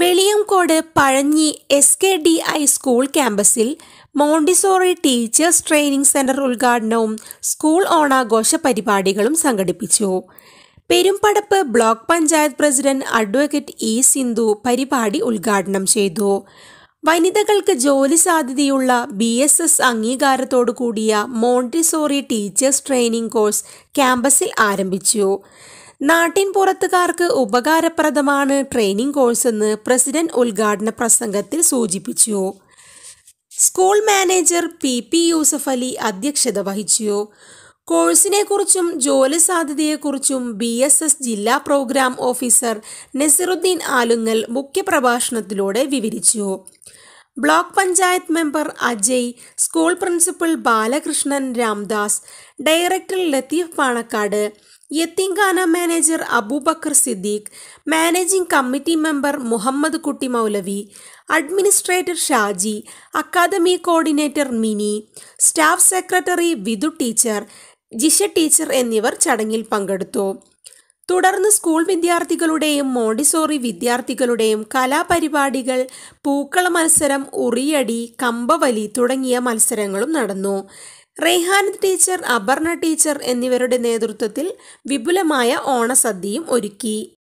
Veliyancode Pazhanji S K D I school ക്യാമ്പസിൽ montessori teachers training centre ഉദ്ഘാടനവും school ഓണാഘോഷ പരിപാടികളും സംഘടിപ്പിച്ചു Perumbadappu block panchayat president advocate E Sindhu പരിപാടി ഉദ്ഘാടനം ചെയ്തു വനിതകൾക്ക് ജോലി സാധ്യതയുള്ള ബി എസ് എസ് അംഗീകാരത്തോടു കൂടിയ മോണ്ടിസോറി ടീച്ചേഴ്സ് ട്രെയിനിംഗ് കോഴ്സ് ക്യാമ്പസിൽ ആരംഭിച്ചു നാട്ടിൻ പുറത്തുകാർക്ക് ഉപകാരപ്രദമാണ് ട്രെയിനിങ് കോഴ്സ് എന്ന് പ്രസിഡന്റ് ഉദ്ഘാടന പ്രസംഗത്തിൽ സൂചിപ്പിച്ചു school manager P P Yusuf Ali അധ്യക്ഷത വഹിച്ചു കോഴ്സിനെക്കുറിച്ചും ജോലി സാധ്യതയെക്കുറിച്ചും ബി എസ് എസ് ജില്ലാ പ്രോഗ്രാം ഓഫീസർ നസീറുദ്ദീൻ ആലുങ്ങൽ മുഖ്യപ്രഭാഷണത്തിലൂടെ വിവരിച്ചു block panchayat member Ajay school principal Balakrishnan Ramdas director Latheef Panakkad Yatheemkhana manager Abubakar Siddique managing committee member Muhammad Kutty Maulavi administrator Shaji academy coordinator Mini staff secretary Vidhu teacher Jisha teacher എന്നിവർ ചടങ്ങിൽ പങ്കെടുത്തു തുടർന്ന് സ്കൂൾ വിദ്യാർത്ഥികളുടെയും മോണ്ടിസോറി വിദ്യാർത്ഥികളുടെയും കലാപരിപാടികൾ പൂക്കള മത്സരം ഉറിയടി കമ്പവലി തുടങ്ങിയ മത്സരങ്ങളും നടന്നു റെയ്ഹാനത്ത് ടീച്ചർ അപർണ ടീച്ചർ എന്നിവരുടെ നേതൃത്വത്തിൽ വിപുലമായ ഓണസദ്യയും ഒരുക്കി